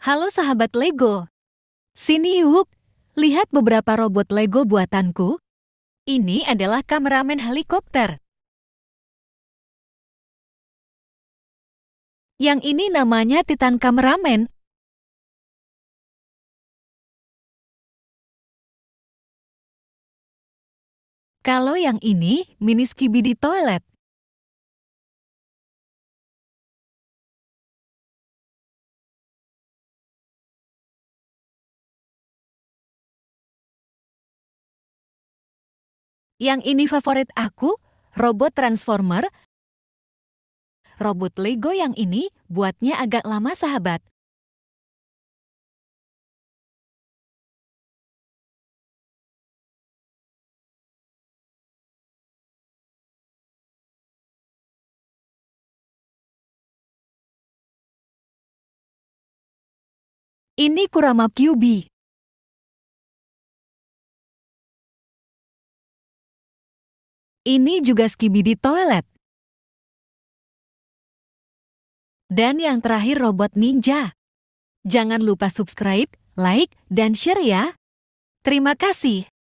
Halo sahabat Lego. Sini yuk, lihat beberapa robot Lego buatanku. Ini adalah kameramen helikopter. Yang ini namanya Titan Kameramen. Kalau yang ini, mini skibidi toilet. Yang ini favorit aku, robot Transformer. Robot Lego yang ini buatnya agak lama sahabat. Ini Kurama Kyubi. Ini juga skibidi toilet. Dan yang terakhir robot ninja. Jangan lupa subscribe, like, dan share ya. Terima kasih.